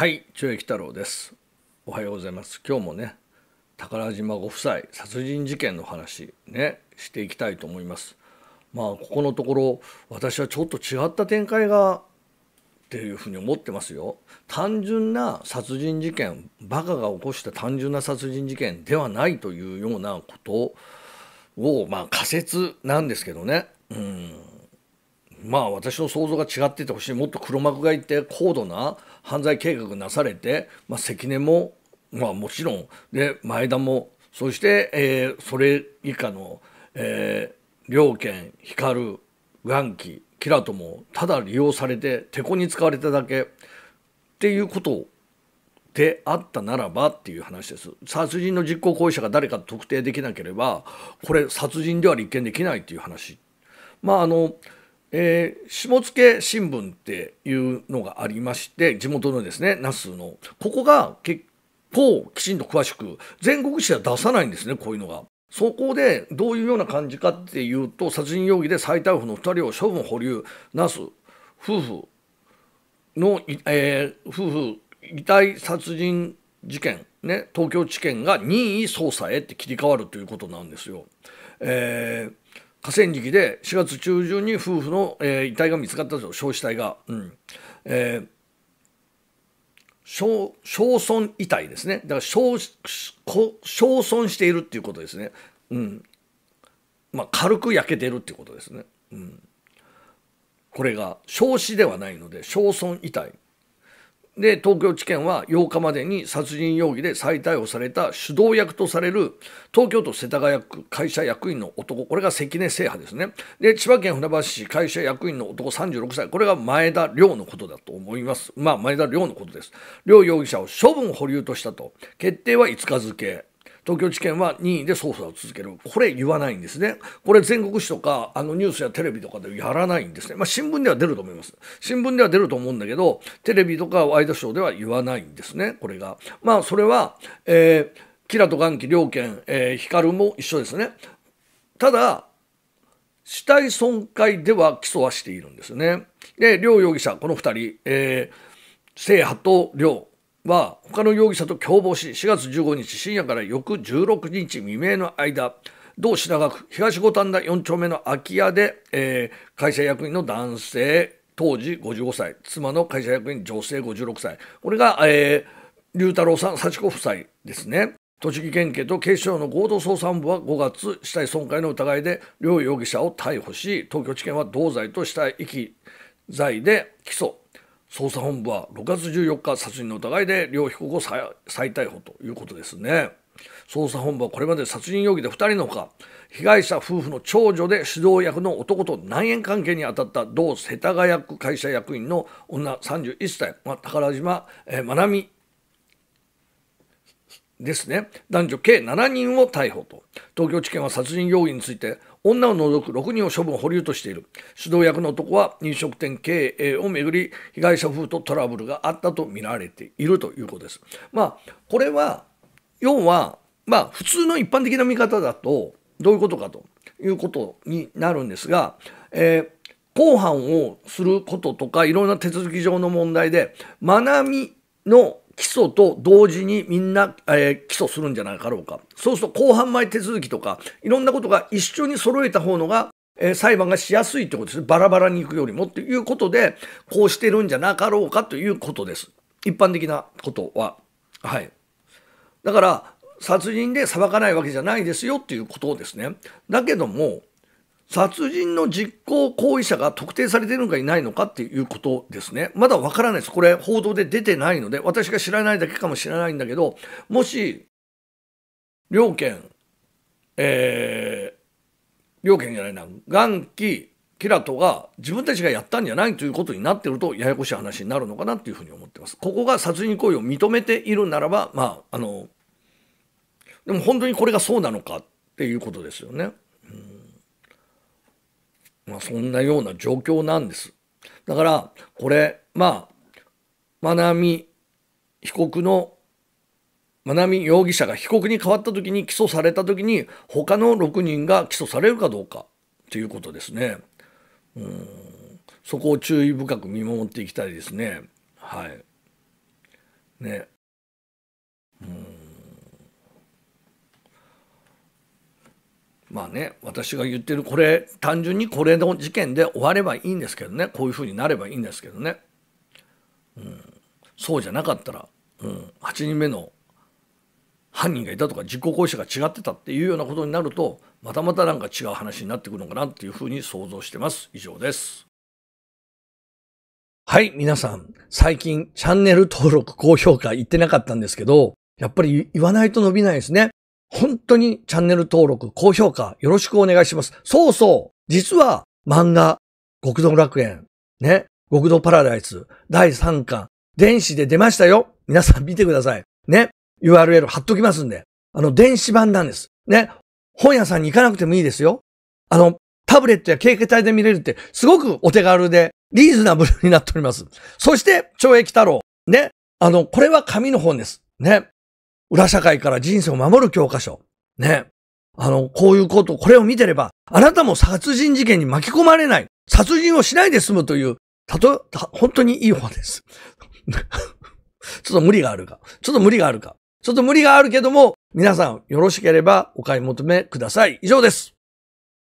はい中駅太郎ですおはようございます今日もね宝島ご夫妻殺人事件の話ねしていきたいと思いますまあここのところ私はちょっと違った展開がっていうふうに思ってますよ単純な殺人事件バカが起こした単純な殺人事件ではないというようなことをまあ仮説なんですけどねうんまあ私の想像が違っててほしいもっと黒幕がいて高度な犯罪計画なされて、まあ、関根も、まあ、もちろんで前田もそして、えー、それ以下の、えー、両県光元気キラともただ利用されて手こに使われただけっていうことであったならばっていう話です殺人の実行行為者が誰か特定できなければこれ殺人では立件できないっていう話まああのえー、下野新聞っていうのがありまして地元のですね那須のここが結構きちんと詳しく全国紙は出さないんですねこういうのが。そこでどういうような感じかっていうと殺人容疑で再逮捕の2人を処分保留那須夫婦の、えー、夫婦遺体殺人事件、ね、東京地検が任意捜査へって切り替わるということなんですよ。えー河川敷で4月中旬に夫婦の、えー、遺体が見つかったと焼死体が、うんえー、焼損遺体ですねだから焼損しているっていうことですね、うんまあ、軽く焼けてるっていうことですね、うん、これが焼死ではないので焼損遺体で、東京地検は8日までに殺人容疑で再逮捕された主導役とされる東京都世田谷区会社役員の男、これが関根制覇ですね。で、千葉県船橋市会社役員の男36歳、これが前田亮のことだと思います。まあ、前田亮のことです。両容疑者を処分保留としたと。決定は5日付。東京地検は任意で捜査を続けるこれ言わないんですねこれ全国紙とかあのニュースやテレビとかでやらないんですね、まあ、新聞では出ると思います新聞では出ると思うんだけどテレビとかワイドショーでは言わないんですねこれがまあそれは、えー、キラと元気両県、えー、光も一緒ですねただ死体損壊では起訴はしているんですねで両容疑者この2人、えー、聖波と両は他の容疑者と共謀し4月15日深夜から翌16日未明の間同品川区東五反田4丁目の空き家で、えー、会社役員の男性当時55歳妻の会社役員女性56歳これが、えー、龍太郎さん幸子夫妻ですね栃木県警と警視庁の合同捜査本部は5月死体損壊の疑いで両容疑者を逮捕し東京地検は同罪と死体遺棄罪で起訴捜査本部は6月14日殺人の疑いで両被告を再逮捕ということですね。捜査本部はこれまで殺人容疑で2人のほか被害者夫婦の長女で指導役の男と内縁関係にあたった同世田谷区会社役員の女31歳、まあ、宝島、えー、まなみですね男女計7人を逮捕と東京地検は殺人容疑について女を除く6人を処分保留としている主導役の男は飲食店経営をめぐり被害者夫婦とトラブルがあったと見られているということです。まあ、これは要はまあ普通の一般的な見方だとどういうことかということになるんですが、えー、公判をすることとかいろんな手続き上の問題で学びの起訴と同時にみんな、えー、起訴するんじゃないかろうか。そうすると公判前手続きとか、いろんなことが一緒に揃えた方のが、えー、裁判がしやすいってことですバラバラに行くよりもっていうことで、こうしてるんじゃなかろうかということです。一般的なことは。はい。だから、殺人で裁かないわけじゃないですよっていうことですね。だけども、殺人の実行行為者が特定されているのかいないのかっていうことですね。まだわからないです。これ報道で出てないので、私が知らないだけかもしれないんだけど、もし、両県、えー、両県じゃないな、元気、キラトが自分たちがやったんじゃないということになってるとややこしい話になるのかなというふうに思ってます。ここが殺人行為を認めているならば、まあ、あの、でも本当にこれがそうなのかっていうことですよね。まあ、そんなような状況なんです。だからこれまあ真美被告の愛美容疑者が被告に変わった時に起訴された時に他の6人が起訴されるかどうかということですね。うんそこを注意深く見守っていきたいですね。はい。ね。まあね私が言ってるこれ単純にこれの事件で終わればいいんですけどねこういうふうになればいいんですけどね、うん、そうじゃなかったら、うん、8人目の犯人がいたとか実行行為者が違ってたっていうようなことになるとまたまたなんか違う話になってくるのかなっていうふうに想像してます。以上です。はい、皆さん、最近チャンネル登録、高評価言ってなかったんですけど、やっぱり言わないと伸びないですね。本当にチャンネル登録、高評価よろしくお願いします。そうそう実は漫画、極道楽園、ね、極道パラダイス、第3巻、電子で出ましたよ皆さん見てください。ね、URL 貼っときますんで。あの、電子版なんです。ね、本屋さんに行かなくてもいいですよ。あの、タブレットや携帯で見れるって、すごくお手軽で、リーズナブルになっております。そして、懲役太郎。ね、あの、これは紙の本です。ね、裏社会から人生を守る教科書。ね。あの、こういうこと、これを見てれば、あなたも殺人事件に巻き込まれない。殺人をしないで済むという、たと、本当にいい本です。ちょっと無理があるか。ちょっと無理があるか。ちょっと無理があるけども、皆さんよろしければお買い求めください。以上です。